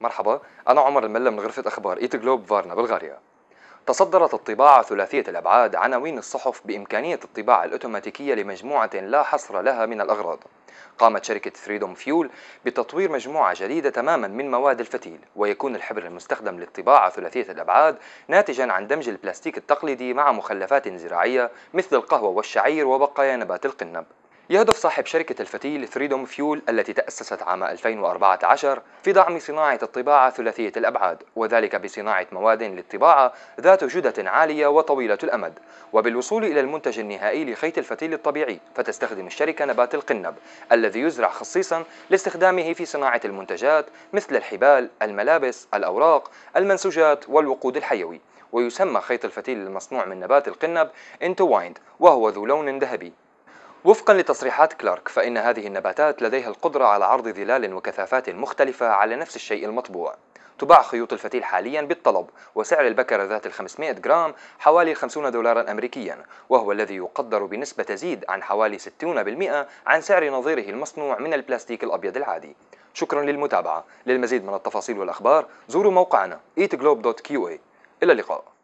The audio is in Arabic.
مرحبا أنا عمر الملا من غرفة أخبار إيت جلوب فارنا بلغاريا تصدرت الطباعة ثلاثية الأبعاد عناوين الصحف بإمكانية الطباعة الأوتوماتيكية لمجموعة لا حصر لها من الأغراض قامت شركة فريدوم فيول بتطوير مجموعة جديدة تماما من مواد الفتيل ويكون الحبر المستخدم للطباعة ثلاثية الأبعاد ناتجا عن دمج البلاستيك التقليدي مع مخلفات زراعية مثل القهوة والشعير وبقايا نبات القنب يهدف صاحب شركة الفتيل فريدوم فيول التي تأسست عام 2014 في دعم صناعة الطباعة ثلاثية الأبعاد وذلك بصناعة مواد للطباعة ذات جودة عالية وطويلة الأمد وبالوصول إلى المنتج النهائي لخيط الفتيل الطبيعي فتستخدم الشركة نبات القنب الذي يزرع خصيصا لاستخدامه في صناعة المنتجات مثل الحبال، الملابس، الأوراق، المنسوجات والوقود الحيوي ويسمى خيط الفتيل المصنوع من نبات القنب انتوايند وهو ذو لون ذهبي وفقا لتصريحات كلارك فإن هذه النباتات لديها القدرة على عرض ظلال وكثافات مختلفة على نفس الشيء المطبوع تباع خيوط الفتيل حاليا بالطلب وسعر البكرة ذات ال 500 جرام حوالي 50 دولارا أمريكيا وهو الذي يقدر بنسبة تزيد عن حوالي 60% عن سعر نظيره المصنوع من البلاستيك الأبيض العادي شكرا للمتابعة للمزيد من التفاصيل والأخبار زوروا موقعنا eatglobe.qa إلى اللقاء